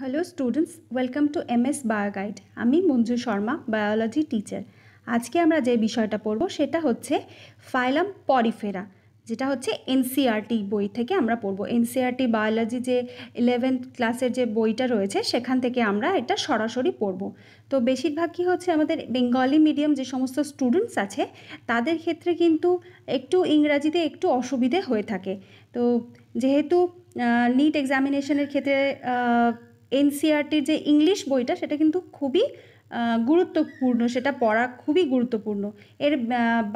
hello students welcome to M S bioguide আমি Manju Sharma biology teacher আজকে আমরা যে বিষয়টা পড়ব সেটা হচ্ছে ফাইলাম পরিফেরা যেটা হচ্ছে এনসিআরটি e বই থেকে আমরা পড়ব এনসিআরটি বায়োলজি যে ইলেভেন্থ ক্লাসের যে বইটা রয়েছে সেখান থেকে আমরা এটা সরাসরি পড়ব তো বেশিরভাগ কী হচ্ছে আমাদের বেঙ্গলি মিডিয়াম যে সমস্ত স্টুডেন্টস আছে তাদের ক্ষেত্রে কিন্তু একটু ইংরাজিতে একটু অসুবিধে হয়ে থাকে তো যেহেতু নিট এক্সামিনেশনের ক্ষেত্রে এনসিআরটির যে ইংলিশ বইটা সেটা কিন্তু খুবই গুরুত্বপূর্ণ সেটা পড়া খুবই গুরুত্বপূর্ণ এর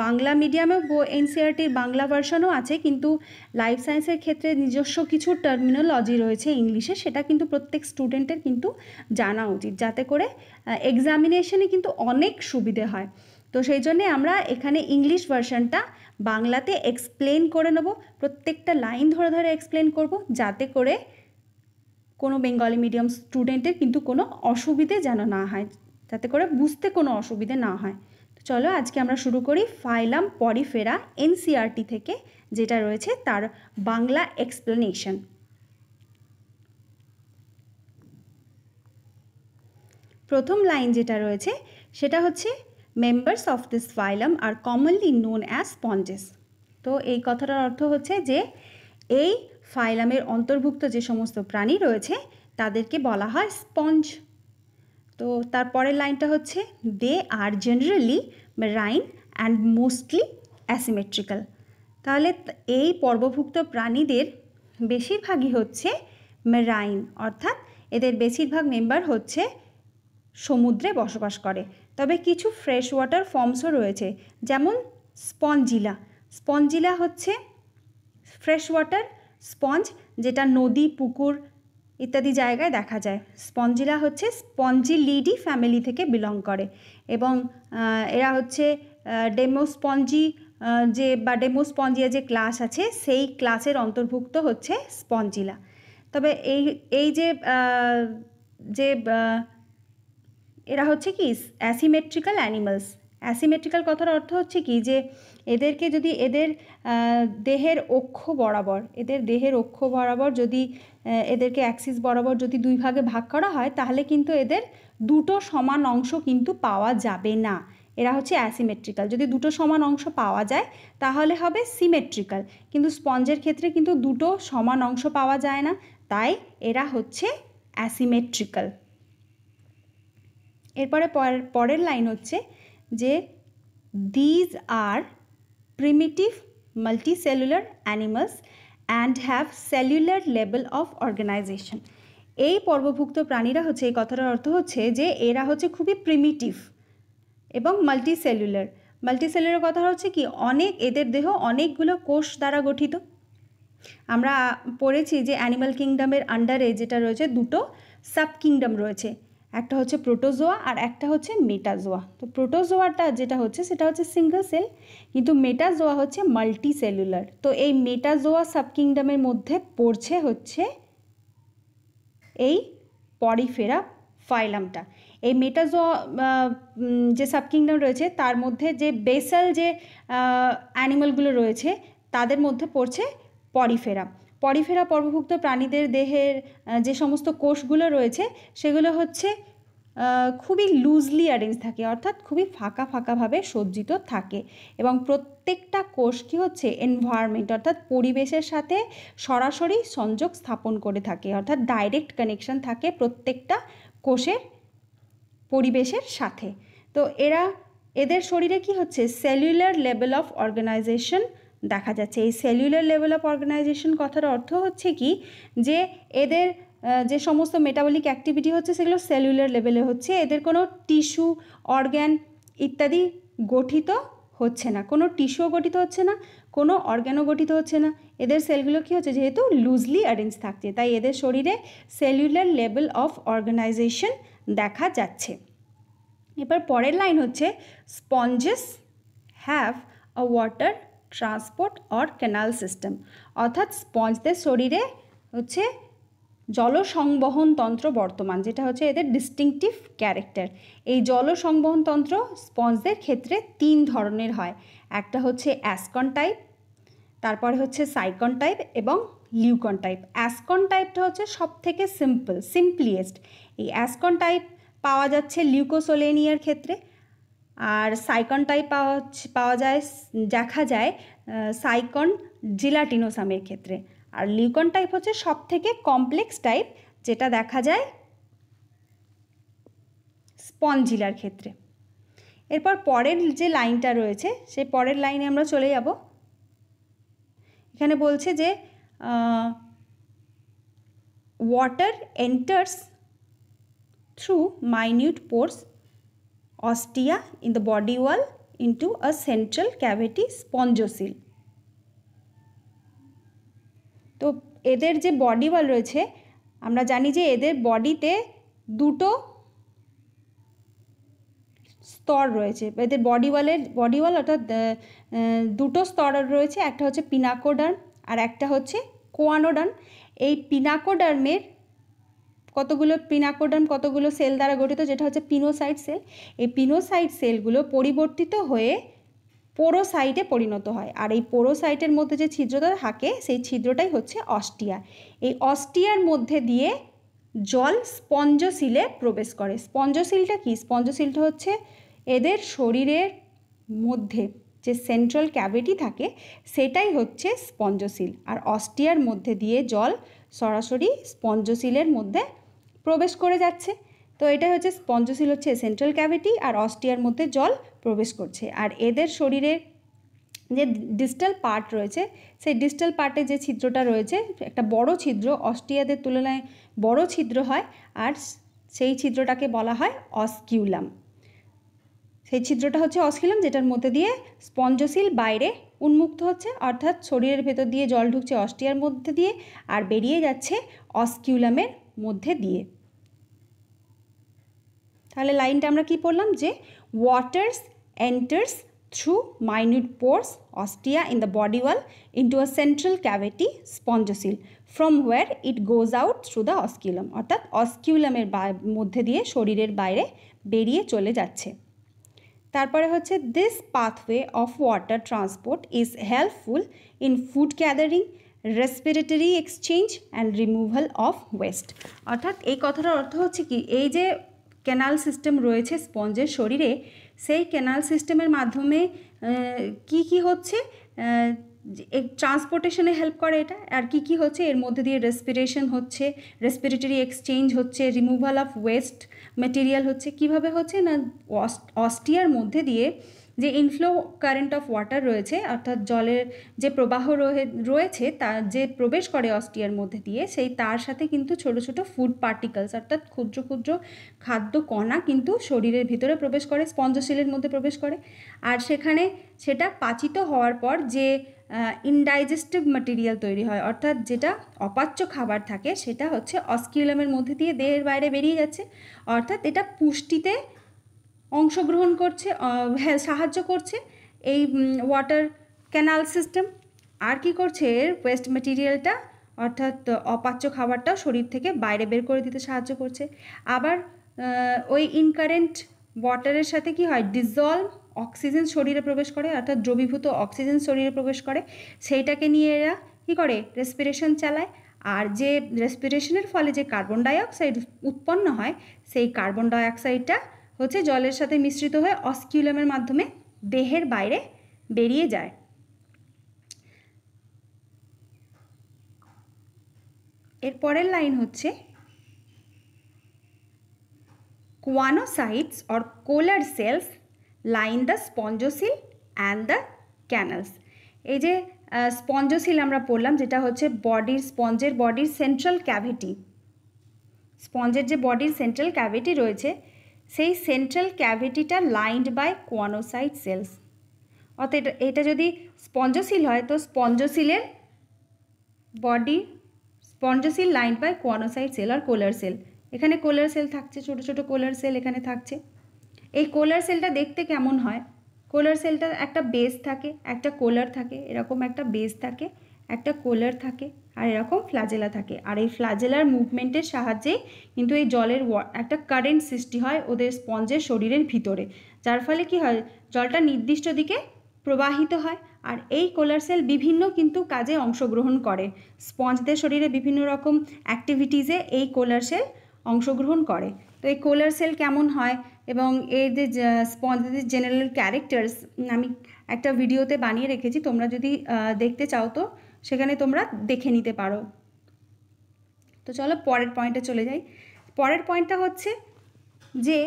বাংলা মিডিয়ামে এনসিআরটির বাংলা ভার্সনও আছে কিন্তু লাইফ সায়েন্সের ক্ষেত্রে নিজস্ব কিছু টার্মিনোলজি রয়েছে ইংলিশে সেটা কিন্তু প্রত্যেক স্টুডেন্টের কিন্তু জানা উচিত যাতে করে এক্সামিনেশনে কিন্তু অনেক সুবিধে হয় তো সেই জন্যে আমরা এখানে ইংলিশ ভার্সনটা বাংলাতে এক্সপ্লেন করে নেব প্রত্যেকটা লাইন ধরে ধরে এক্সপ্লেন করব যাতে করে কোনো বেঙ্গলি মিডিয়াম স্টুডেন্টের কিন্তু কোনো অসুবিধে যেন না হয় যাতে করে বুঝতে কোনো অসুবিধে না হয় তো চলো আজকে আমরা শুরু করি ফাইলাম পরিফেরা এনসিআরটি e থেকে যেটা রয়েছে তার বাংলা এক্সপ্লেনেশন প্রথম লাইন যেটা রয়েছে সেটা হচ্ছে members of this phylum are commonly known as sponges তো এই কথাটার অর্থ হচ্ছে যে এই ফাইলামের অন্তর্ভুক্ত যে সমস্ত প্রাণী রয়েছে তাদেরকে বলা হয় স্পঞ্জ তো তারপরের লাইনটা হচ্ছে they are generally marine and mostly asymmetrical তাহলে এই পর্বভুক্ত প্রাণীদের বেশিরভাগই হচ্ছে মেরাইন অর্থাৎ এদের বেশিরভাগ মেম্বার হচ্ছে সমুদ্রে বসবাস করে তবে কিছু ফ্রেশ ওয়াটার ফর্মসও রয়েছে যেমন স্পঞ্জিলা স্পঞ্জিলা হচ্ছে ফ্রেশ ওয়াটার স্পঞ্জ যেটা নদী পুকুর ইত্যাদি জায়গায় দেখা যায় স্পঞ্জিলা হচ্ছে স্পঞ্জিলিডি ফ্যামিলি থেকে বিলং করে এবং এরা হচ্ছে ডেমোস্পঞ্জি যে বা ডেমোস্পঞ্জিয়া যে ক্লাস আছে সেই ক্লাসের অন্তর্ভুক্ত হচ্ছে স্পঞ্জিলা তবে এই এই যে যে এরা হচ্ছে কি অ্যাসিমেট্রিক্যাল অ্যানিমালস অ্যাসিমেট্রিক্যাল কথার অর্থ হচ্ছে কি যে এদেরকে যদি এদের দেহের অক্ষ বরাবর এদের দেহের অক্ষ বরাবর যদি এদেরকে অ্যাক্সিস বরাবর যদি দুই ভাগে ভাগ করা হয় তাহলে কিন্তু এদের দুটো সমান অংশ কিন্তু পাওয়া যাবে না এরা হচ্ছে অ্যাসিমেট্রিক্যাল যদি দুটো সমান অংশ পাওয়া যায় তাহলে হবে সিমেট্রিক্যাল কিন্তু স্পঞ্জের ক্ষেত্রে কিন্তু দুটো সমান অংশ পাওয়া যায় না তাই এরা হচ্ছে অ্যাসিমেট্রিক্যাল এরপরে পরের লাইন হচ্ছে যে these are primitive multicellular animals and have cellular level of organization এই পর্বভুক্ত প্রাণীরা হচ্ছে এই কথাটার অর্থ হচ্ছে যে এরা হচ্ছে খুবই প্রিমিটিভ এবং মাল্টিসেলুলার মাল্টিসেলুলার কথা হচ্ছে কি অনেক এদের দেহ অনেকগুলো কোষ দ্বারা গঠিত আমরা পড়েছি যে অ্যানিমাল কিংডমের আন্ডারে যেটা রয়েছে দুটো সাব কিংডম রয়েছে একটা হচ্ছে প্রোটোজোয়া আর একটা হচ্ছে মেটাজোয়া তো প্রোটোজোয়াটা যেটা হচ্ছে সেটা হচ্ছে সিঙ্গল সেল কিন্তু মেটাজোয়া হচ্ছে মাল্টি সেলুলার তো এই মেটাজোয়া সাবকিংডমের মধ্যে পড়ছে হচ্ছে এই পরিফেরা ফাইলামটা এই মেটাজোয়া যে সাবকিংডম রয়েছে তার মধ্যে যে বেসাল যে অ্যানিমালগুলো রয়েছে তাদের মধ্যে পড়ছে পরিফেরা পরিফেরা পর্বভুক্ত প্রাণীদের দেহের যে সমস্ত কোষগুলো রয়েছে সেগুলো হচ্ছে খুবই লুজলি অ্যারেঞ্জ থাকে অর্থাৎ খুবই ফাঁকা ফাঁকাভাবে সজ্জিত থাকে এবং প্রত্যেকটা কোষ কী হচ্ছে এনভায়রনমেন্ট অর্থাৎ পরিবেশের সাথে সরাসরি সংযোগ স্থাপন করে থাকে অর্থাৎ ডাইরেক্ট কানেকশন থাকে প্রত্যেকটা কোষের পরিবেশের সাথে তো এরা এদের শরীরে কি হচ্ছে সেলুলার লেভেল অফ অর্গানাইজেশন দেখা যাচ্ছে এই সেলুলার লেভেল অফ অর্গানাইজেশন কথার অর্থ হচ্ছে কি যে এদের যে সমস্ত মেটাবলিক অ্যাক্টিভিটি হচ্ছে সেগুলো সেলুলার লেভেলে হচ্ছে এদের কোনো টিস্যু অর্গ্যান ইত্যাদি গঠিত হচ্ছে না কোনো টিস্যুও গঠিত হচ্ছে না কোনো অর্গ্যানও গঠিত হচ্ছে না এদের সেলগুলো কী হচ্ছে যেহেতু লুজলি অ্যারেঞ্জ থাকছে তাই এদের শরীরে সেলুলার লেভেল অফ অর্গানাইজেশন দেখা যাচ্ছে এবার পরের লাইন হচ্ছে sponges have a water transport or canal system অর্থাৎ স্পঞ্জদের শরীরে হচ্ছে জল সংবহন তন্ত্র বর্তমান যেটা হচ্ছে এদের ডিস্টিংটিভ ক্যারেক্টার এই জল সংবহন তন্ত্র স্পঞ্জদের ক্ষেত্রে তিন ধরনের হয় একটা হচ্ছে অ্যাসকন টাইপ তারপরে হচ্ছে সাইকন টাইপ এবং লিউকন টাইপ অ্যাসকন টাইপটা হচ্ছে সব থেকে সিম্পল সিম্পলিয়েস্ট এই অ্যাসকন টাইপ পাওয়া যাচ্ছে লিউকোসোলেনিয়ার ক্ষেত্রে আর সাইকনটাই পাওয়া পাওয়া যায় দেখা যায় সাইকন জিলাটিনোসামের ক্ষেত্রে আর লিউকন টাইপ হচ্ছে সব থেকে কমপ্লেক্স টাইপ যেটা দেখা যায় স্পঞ্জিলার ক্ষেত্রে এরপর পরের যে লাইনটা রয়েছে সেই পরের লাইনে আমরা চলে যাব এখানে বলছে যে water enters through minute pores ostia in the body wall into a central cavity spongocele তো এদের যে বডি ওয়াল রয়েছে আমরা জানি যে এদের বডিতে দুটো স্তর রয়েছে এদের বডি ওয়ালের বডি ওয়াল অর্থাৎ দুটো স্তর রয়েছে একটা হচ্ছে পিনাকোডার্ম আর একটা হচ্ছে কোয়ানোডার্ম এই পিনাকোডার্মের কতগুলো পিনাকোডাম কতগুলো সেল দ্বারা গঠিত যেটা হচ্ছে পিনোসাইট সেল এই পিনোসাইট সেলগুলো পরিবর্তিত হয়ে পোরোসাইটে পরিণত হয় আর এই পোরোসাইটের মধ্যে যে ছিদ্রটা থাকে সেই ছিদ্রটাই হচ্ছে অস্টিয়া এই অস্টিয়ার মধ্যে দিয়ে জল স্পঞ্জশিলে প্রবেশ করে স্পঞ্জশিলটা কি স্পঞ্জশিলটা হচ্ছে এদের শরীরের মধ্যে যে সেন্ট্রাল ক্যাভিটি থাকে সেটাই হচ্ছে স্পঞ্জশিল আর অস্টিয়ার মধ্যে দিয়ে জল সরাসরি স্পঞ্জশিলের মধ্যে প্রবেশ করে যাচ্ছে তো এটা হচ্ছে স্পঞ্জসিল হচ্ছে সেন্ট্রাল ক্যাভিটি আর অস্টিয়ার মধ্যে জল প্রবেশ করছে আর এদের শরীরের যে ডিস্টাল পার্ট রয়েছে সেই ডিস্টাল পার্টে যে ছিদ্রটা রয়েছে একটা বড় ছিদ্র অস্টিয়াদের তুলনায় বড় ছিদ্র হয় আর সেই ছিদ্রটাকে বলা হয় অস্কিউলাম সেই ছিদ্রটা হচ্ছে অস্কিউলাম যেটার মধ্যে দিয়ে স্পঞ্জসিল বাইরে উন্মুক্ত হচ্ছে অর্থাৎ শরীরের ভেতর দিয়ে জল ঢুকছে অস্টিয়ার মধ্যে দিয়ে আর বেরিয়ে যাচ্ছে অস্কিউলামের মধ্যে দিয়ে তাহলে লাইনটা আমরা কি পড়লাম যে waters enters through minute pores ostia in the body wall into a central cavity spongocoel from where it goes out through the osculum অর্থাৎ অস্কিউলামের মধ্যে দিয়ে শরীরের বাইরে বেরিয়ে চলে যাচ্ছে তারপরে হচ্ছে this pathway of water transport is helpful in food gathering respiratory exchange and removal of waste অর্থাৎ এই কথাটার অর্থ হচ্ছে কি এই যে ক্যানাল সিস্টেম রয়েছে স্পঞ্জের শরীরে সেই ক্যানাল সিস্টেমের মাধ্যমে কি কি হচ্ছে ট্রান্সপোর্টেশনে হেল্প করে এটা আর কি কি হচ্ছে এর মধ্যে দিয়ে রেসপিরেশন হচ্ছে রেসপিরেটরি এক্সচেঞ্জ হচ্ছে রিমুভাল অফ ওয়েস্ট মেটেরিয়াল হচ্ছে কিভাবে হচ্ছে না অস্টিয়ার মধ্যে দিয়ে যে ইনফ্লো কারেন্ট অফ ওয়াটার রয়েছে অর্থাৎ জলের যে প্রবাহ রয়েছে তা যে প্রবেশ করে অস্টিয়ার মধ্যে দিয়ে সেই তার সাথে কিন্তু ছোট ছোট ফুড পার্টিকলস অর্থাৎ ক্ষুদ্র ক্ষুদ্র খাদ্য কণা কিন্তু শরীরের ভিতরে প্রবেশ করে স্পঞ্জশিলের মধ্যে প্রবেশ করে আর সেখানে সেটা পাচিত হওয়ার পর যে ইনডাইজেস্টিভ মেটেরিয়াল তৈরি হয় অর্থাৎ যেটা অপাচ্য খাবার থাকে সেটা হচ্ছে অস্কিউলামের মধ্যে দিয়ে দেহের বাইরে বেরিয়ে যাচ্ছে অর্থাৎ এটা পুষ্টিতে অংশগ্রহণ করছে হ্যাঁ, সাহায্য করছে এই ওয়াটার ক্যানাল সিস্টেম আর কি করছে এর ওয়েস্ট মেটেরিয়ালটা অর্থাৎ অপাচ্য খাবারটা শরীর থেকে বাইরে বের করে দিতে সাহায্য করছে আবার ওই ইনকারেন্ট ওয়াটারের সাথে কি হয় ডিজলভ অক্সিজেন শরীরে প্রবেশ করে অর্থাৎ দ্রবীভূত অক্সিজেন শরীরে প্রবেশ করে সেইটাকে নিয়ে এরা কী করে রেসপিরেশন চালায় আর যে রেসপিরেশনের ফলে যে কার্বন ডাইঅক্সাইড উৎপন্ন হয় সেই কার্বন ডাইঅক্সাইডটা হচ্ছে জলের সাথে মিশ্রিত হয়ে অস্কিউলামের মাধ্যমে দেহের বাইরে বেরিয়ে যায় এর পরের লাইন হচ্ছে choanocytes or collar cells line the spongocoel and the canals এই যে স্পঞ্জসিল আমরা পড়লাম যেটা হচ্ছে বডির স্পঞ্জের বডির সেন্ট্রাল ক্যাভিটি স্পঞ্জের যে বডির সেন্ট্রাল ক্যাভিটি রয়েছে সেই সেন্ট্রাল ক্যাভিটিটা লাইন্ড বাই কোয়ানোসাইট সেলস অর্থাৎ এটা যদি স্পঞ্জসিল হয় তো স্পঞ্জসিলের body spongocoel line by choanocyte cell আর কোলার সেল এখানে কোলার সেল থাকছে ছোট ছোট কোলার সেল এখানে থাকছে এই কোলার সেলটা দেখতে কেমন হয় কোলার সেলটা একটা বেস থাকে একটা কোলার থাকে এরকম একটা বেস থাকে একটা কোলার থাকে আর এরকম ফ্লাজেলা থাকে আর এই ফ্লাজেলার মুভমেন্টের সাহায্যে কিন্তু এই জলের একটা কারেন্ট সৃষ্টি হয় ওদের স্পঞ্জের শরীরের ভিতরে যার ফলে কি হয় জলটা নির্দিষ্ট দিকে প্রবাহিত হয় আর এই কোলার সেল বিভিন্ন কিন্তু কাজে অংশগ্রহণ করে স্পঞ্জদের শরীরে বিভিন্ন রকম অ্যাক্টিভিটিসে এই কোলার সেল অংশগ্রহণ করে তো এই কোলার সেল কেমন হয় এবং এর যে স্পঞ্জদের জেনারেল ক্যারেক্টার্স আমি একটা ভিডিওতে বানিয়ে রেখেছি তোমরা যদি দেখতে চাও তো সেখানে তোমরা দেখে নিতে পারো তো চলো পরের পয়েন্টে চলে যাই পরের পয়েন্টটা হচ্ছে যে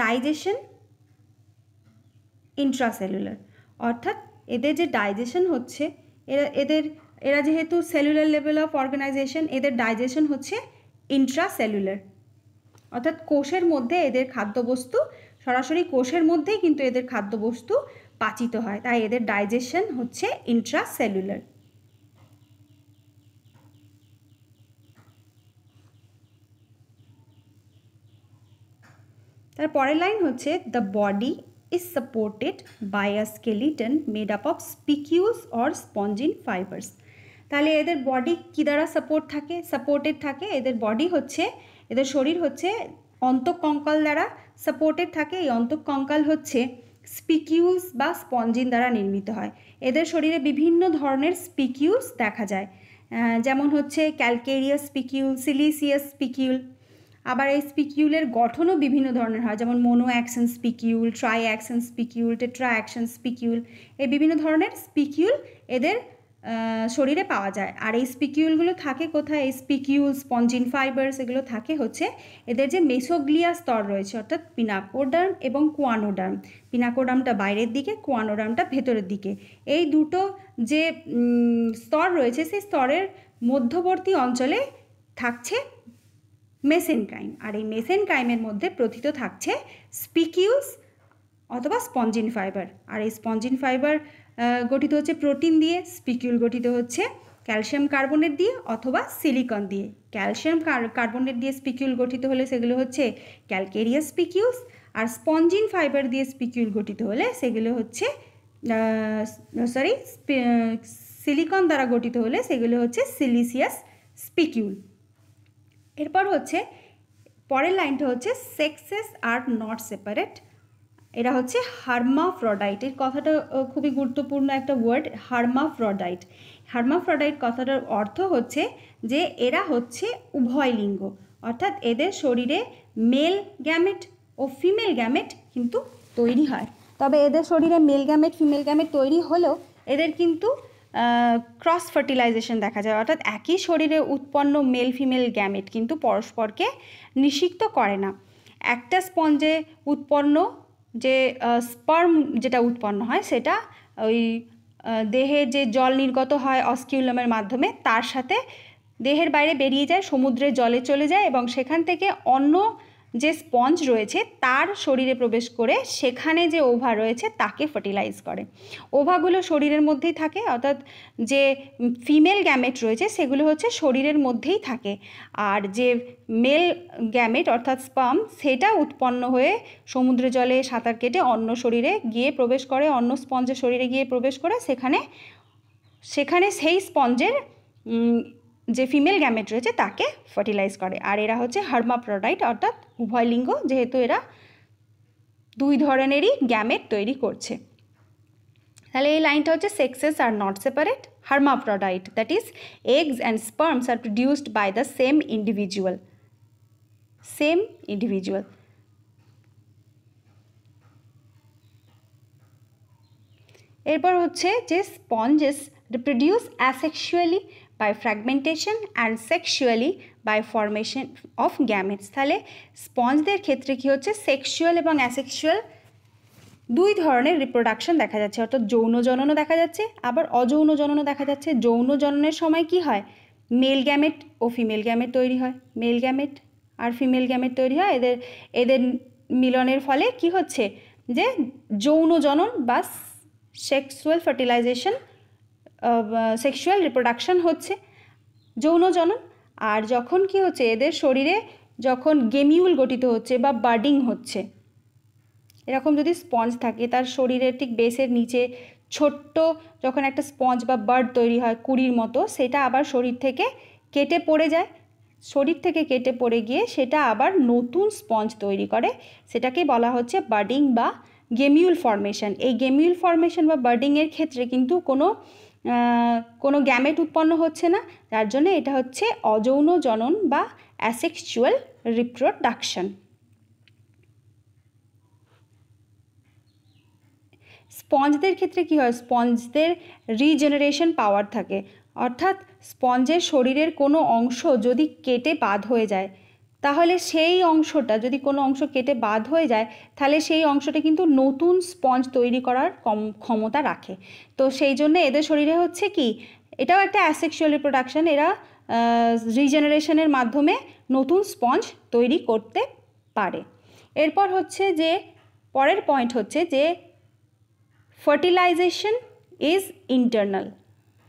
ডাইজেশন ইন্ট্রাসেলুলার অর্থাৎ এদের যে ডাইজেশন হচ্ছে এরা এদের এরা যেহেতু সেলুলার লেভেল অফ অর্গানাইজেশন এদের ডাইজেশন হচ্ছে ইন্ট্রাসেলুলার অর্থাৎ কোষের মধ্যে এদের খাদ্যবস্তু সরাসরি কোষের মধ্যেই কিন্তু এদের খাদ্যবস্তু পাচিত হয় তাই এদের ডাইজেশন হচ্ছে ইন্ট্রাসেলুলার তার পরের লাইন হচ্ছে the body is supported by a skeleton made up of spicules or spongin fibres তাহলে এদের বডি কী দ্বারা সাপোর্ট থাকে সাপোর্টেড থাকে এদের বডি হচ্ছে এদের শরীর হচ্ছে অন্তঃকঙ্কাল দ্বারা সাপোর্টেড থাকে এই অন্তঃকঙ্কাল হচ্ছে স্পিকিউস বা স্পঞ্জিন দ্বারা নির্মিত হয় এদের শরীরে বিভিন্ন ধরনের স্পিকিউস দেখা যায় যেমন হচ্ছে ক্যালকেরিয়াস স্পিকিউল সিলিসিয়াস স্পিকিউল আবার এই স্পিকিউলের গঠনও বিভিন্ন ধরনের হয় যেমন monaxon spicule triaxon spicule tetraxon spicule এই বিভিন্ন ধরনের স্পিকিউল এদের শরীরে পাওয়া যায় আর এই স্পিকিউলগুলো থাকে কোথায় এই স্পিকিউল স্পঞ্জিন ফাইবার্স এগুলো থাকে হচ্ছে এদের যে মেসোগ্লিয়া স্তর রয়েছে অর্থাৎ পিনাকোডার্ম এবং কোয়ানোডার্ম পিনাকোডার্মটা বাইরের দিকে কোয়ানোডার্মটা ভেতরের দিকে এই দুটো যে স্তর রয়েছে সেই স্তরের মধ্যবর্তী অঞ্চলে থাকছে মেসেনকাইম আর এই মেসেনকাইমের মধ্যে প্রথিত থাকছে স্পিকিউলস অথবা স্পঞ্জিন ফাইবার আর এই স্পঞ্জিন ফাইবার গঠিত হচ্ছে প্রোটিন দিয়ে স্পিকিউল গঠিত হচ্ছে ক্যালসিয়াম কার্বনেট দিয়ে অথবা সিলিকন দিয়ে ক্যালসিয়াম কার্বনেট দিয়ে স্পিকিউল গঠিত হলে সেগুলো হচ্ছে ক্যালকেরিয়াস স্পিকিউস আর স্পঞ্জিন ফাইবার দিয়ে স্পিকিউল গঠিত হলে সেগুলো হচ্ছে সরি সিলিকন দ্বারা গঠিত হলে সেগুলো হচ্ছে সিলিসিয়াস স্পিকিউল এরপর হচ্ছে পরের লাইনটা হচ্ছে সেক্সেস আর নট সেপারেট এরা হচ্ছে ফ্রডাইট এর কথাটা খুবই গুরুত্বপূর্ণ একটা ওয়ার্ড হার্মাফ্রোডাইট ফ্রডাইট কথাটার অর্থ হচ্ছে যে এরা হচ্ছে উভয় লিঙ্গ অর্থাৎ এদের শরীরে মেল গ্যামেট ও ফিমেল গ্যামেট কিন্তু তৈরি হয় তবে এদের শরীরে মেল গ্যামেট ফিমেল গ্যামেট তৈরি হলেও এদের কিন্তু ক্রস ফার্টিলাইজেশন দেখা যায় অর্থাৎ একই শরীরে উৎপন্ন মেল ফিমেল গ্যামেট কিন্তু পরস্পরকে নিষিক্ত করে না একটা স্পঞ্জে উৎপন্ন যে স্পার্ম যেটা উৎপন্ন হয় সেটা ওই দেহে যে জল নির্গত হয় অস্কিউলমের মাধ্যমে তার সাথে দেহের বাইরে বেরিয়ে যায় সমুদ্রের জলে চলে যায় এবং সেখান থেকে অন্য যে স্পঞ্জ রয়েছে তার শরীরে প্রবেশ করে সেখানে যে ওভা রয়েছে তাকে ফার্টিলাইজ করে ওভাগুলো শরীরের মধ্যেই থাকে অর্থাৎ যে ফিমেল গ্যামেট রয়েছে সেগুলো হচ্ছে শরীরের মধ্যেই থাকে আর যে মেল গ্যামেট অর্থাৎ স্পাম সেটা উৎপন্ন হয়ে সমুদ্র জলে সাঁতার কেটে অন্য শরীরে গিয়ে প্রবেশ করে অন্য স্পঞ্জের শরীরে গিয়ে প্রবেশ করে সেখানে সেখানে সেই স্পঞ্জের যে ফিমেল গ্যামেট রয়েছে তাকে ফার্টিলাইজ করে আর এরা হচ্ছে হার্মাপ্রোডাইট অর্থাৎ উভয় লিঙ্গ যেহেতু এরা দুই ধরনেরই গ্যামেট তৈরি করছে তাহলে এই লাইনটা হচ্ছে sexes are not separate hermaphrodite that is eggs and sperms are produced by the same individual same individual এরপর হচ্ছে যে sponges reproduce asexually by fragmentation and sexually by formation of gametes তাহলে স্পঞ্জদের ক্ষেত্রে কি হচ্ছে সেক্সুয়াল এবং অ্যাসেক্সুয়াল দুই ধরনের রিপ্রোডাকশন দেখা যাচ্ছে অর্থাৎ যৌন জননও দেখা যাচ্ছে আবার অযৌন জননও দেখা যাচ্ছে যৌন জননের সময় কি হয় মেল গ্যামেট ও ফিমেল গ্যামেট তৈরি হয় মেল গ্যামেট আর ফিমেল গ্যামেট তৈরি হয় এদের এদের মিলনের ফলে কি হচ্ছে যে যৌন জনন বা সেক্সুয়াল ফার্টিলাইজেশন সেক্সুয়াল রিপ্রোডাকশন হচ্ছে যৌন জনন আর যখন কি হচ্ছে এদের শরীরে যখন গেমিউল গঠিত হচ্ছে বা বার্ডিং হচ্ছে এরকম যদি স্পঞ্জ থাকে তার শরীরের ঠিক বেসের নিচে ছোট্ট যখন একটা স্পঞ্জ বা বার্ড তৈরি হয় কুড়ির মতো সেটা আবার শরীর থেকে কেটে পড়ে যায় শরীর থেকে কেটে পড়ে গিয়ে সেটা আবার নতুন স্পঞ্জ তৈরি করে সেটাকে বলা হচ্ছে বার্ডিং বা গেমিউল ফরমেশন এই গেমিউল ফর্মেশন বা বার্ডিংয়ের ক্ষেত্রে কিন্তু কোনো কোনো গ্যামেট উৎপন্ন হচ্ছে না যার জন্য এটা হচ্ছে অযৌন জনন বা অ্যাসেক্সুয়াল রিপ্রোডাকশন স্পঞ্জদের ক্ষেত্রে কি হয় স্পঞ্জদের রিজেনারেশন পাওয়ার থাকে অর্থাৎ স্পঞ্জের শরীরের কোনো অংশ যদি কেটে বাদ হয়ে যায় তাহলে সেই অংশটা যদি কোনো অংশ কেটে বাদ হয়ে যায় তাহলে সেই অংশটা কিন্তু নতুন স্পঞ্জ তৈরি করার কম ক্ষমতা রাখে তো সেই জন্য এদের শরীরে হচ্ছে কি এটাও একটা অ্যাসেক্সুয়াল রিপ্রোডাকশান এরা রিজেনারেশনের মাধ্যমে নতুন স্পঞ্জ তৈরি করতে পারে এরপর হচ্ছে যে পরের পয়েন্ট হচ্ছে যে ফার্টিলাইজেশন ইজ ইন্টারনাল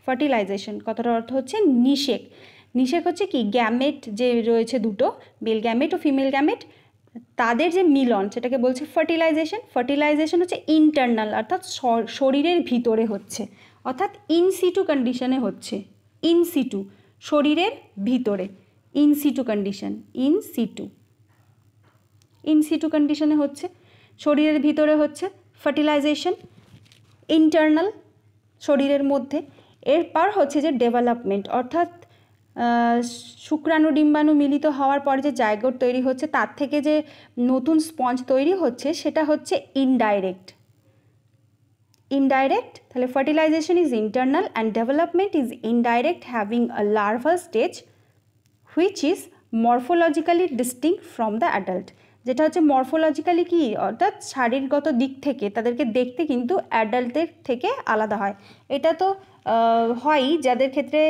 ফার্টিলাইজেশন কথাটার অর্থ হচ্ছে নিষেক নিষেক হচ্ছে কি গ্যামেট যে রয়েছে দুটো মেল গ্যামেট ও ফিমেল গ্যামেট তাদের যে মিলন সেটাকে বলছে ফার্টিলাইজেশন ফার্টিলাইজেশন হচ্ছে ইন্টারনাল অর্থাৎ শরীরের ভিতরে হচ্ছে অর্থাৎ ইনসিটু কন্ডিশনে হচ্ছে ইনসিটু শরীরের ভিতরে ইনসিটু কন্ডিশন ইনসিটু ইনসিটু কন্ডিশনে হচ্ছে শরীরের ভিতরে হচ্ছে ফার্টিলাইজেশন ইন্টারনাল শরীরের মধ্যে এরপর হচ্ছে যে ডেভেলপমেন্ট অর্থাৎ শুক্রাণু ডিম্বাণু মিলিত হওয়ার পরে যে জায়গোট তৈরি হচ্ছে তার থেকে যে নতুন স্পঞ্জ তৈরি হচ্ছে সেটা হচ্ছে ইনডাইরেক্ট ইনডাইরেক্ট তাহলে fertilisation is internal and development is indirect having a larval stage which is morphologically distinct from the adult যেটা হচ্ছে মর্ফোলজিক্যালি কি অর্থাৎ শারীরগত দিক থেকে তাদেরকে দেখতে কিন্তু অ্যাডাল্টের থেকে আলাদা হয় এটা তো হয়ই যাদের ক্ষেত্রে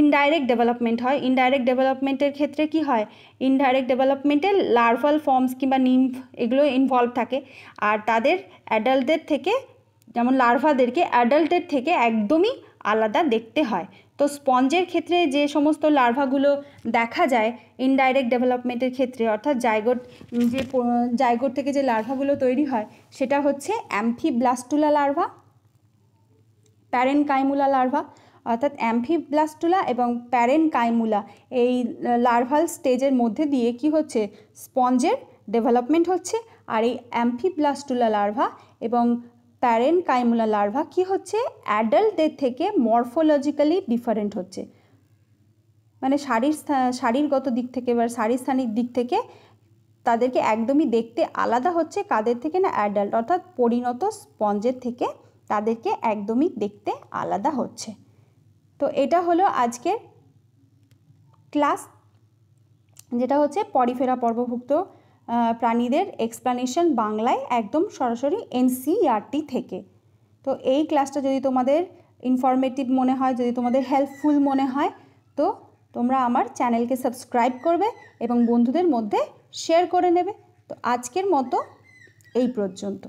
ইনডাইরেক্ট ডেভেলপমেন্ট হয় ইনডাইরেক্ট ডেভেলপমেন্টের ক্ষেত্রে কি হয় ইনডাইরেক্ট ডেভেলপমেন্টে লার্ভাল ফর্মস কিংবা নিম্ফ এগুলো ইনভলভ থাকে আর তাদের অ্যাডাল্টদের থেকে যেমন লার্ভাদেরকে অ্যাডাল্টের থেকে একদমই আলাদা দেখতে হয় তো স্পঞ্জের ক্ষেত্রে যে সমস্ত লার্ভাগুলো দেখা যায় ইনডাইরেক্ট ডেভেলপমেন্টের ক্ষেত্রে অর্থাৎ জায়গোট যে জায়গোট থেকে যে লার্ভাগুলো তৈরি হয় সেটা হচ্ছে blastula larva parenchymula larva অর্থাৎ অ্যাম্ফিব্লাস্টুলা এবং প্যারেন কাইমুলা এই লার্ভাল স্টেজের মধ্যে দিয়ে কি হচ্ছে স্পঞ্জের ডেভেলপমেন্ট হচ্ছে আর এই অ্যাম্ফিব্লাস্টুলা লার্ভা এবং প্যারেন কাইমুলা লার্ভা কি হচ্ছে অ্যাডাল্টদের থেকে মরফোলজিক্যালি ডিফারেন্ট হচ্ছে মানে শারীর শারীরগত দিক থেকে বা শারীরস্থানিক দিক থেকে তাদেরকে একদমই দেখতে আলাদা হচ্ছে কাদের থেকে না অ্যাডাল্ট অর্থাৎ পরিণত স্পঞ্জের থেকে তাদেরকে একদমই দেখতে আলাদা হচ্ছে তো এটা হলো আজকের ক্লাস যেটা হচ্ছে পরিফেরা পর্বভুক্ত প্রাণীদের এক্সপ্লানেশন বাংলায় একদম সরাসরি এনসিআরটি e থেকে তো এই ক্লাসটা যদি তোমাদের ইনফরমেটিভ মনে হয় যদি তোমাদের হেল্পফুল মনে হয় তো তোমরা আমার চ্যানেলকে সাবস্ক্রাইব করবে এবং বন্ধুদের মধ্যে শেয়ার করে নেবে তো আজকের মতো এই পর্যন্ত